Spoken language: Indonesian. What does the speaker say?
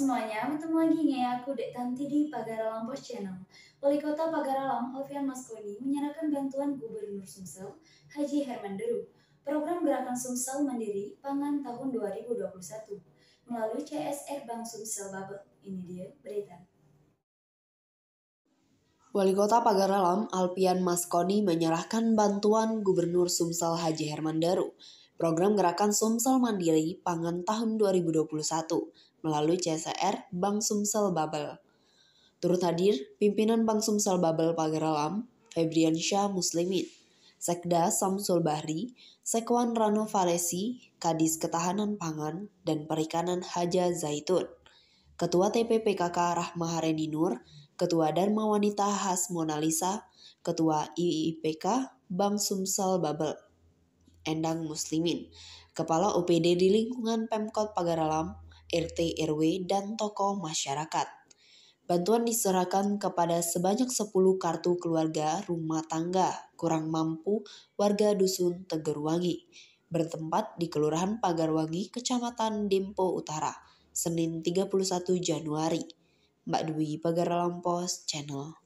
semuanya, bertemu lagi nih ya, aku Dek Tanti di Pagaralang Post Channel. Wali Kota Alam, Alfian Maskoni, menyerahkan bantuan Gubernur Sumsel, Haji Herman Deru, program Gerakan Sumsel Mandiri Pangan tahun 2021 melalui CSR Bank Sumsel Babel. Ini dia berita. Wali Kota Pagaralam, Alfian Maskoni menyerahkan bantuan Gubernur Sumsel Haji Herman Daru, program Gerakan Sumsel Mandiri Pangan tahun 2021 melalui CSR Bank Sumsel Babel. Turut hadir pimpinan Bank Sumsel Babel Pagaralam, Febrian Syah Muslimin, Sekda Samsul Bahri, Sekwan Rano Falesi, Kadis Ketahanan Pangan dan Perikanan Haja Zaitun, Ketua TPPKK Rahmahareni Nur, Ketua Dharma Wanita Has Monalisa, Ketua IIPK Bank Sumsel Babel, Endang Muslimin, Kepala OPD di lingkungan Pemkot Pagaralam, RT RW, dan tokoh masyarakat. Bantuan diserahkan kepada sebanyak 10 kartu keluarga rumah tangga kurang mampu warga dusun Tegerwangi, bertempat di Kelurahan Pagarwangi, Kecamatan Dempo Utara, Senin 31 Januari. Mbak Dwi Pagar Lampos Channel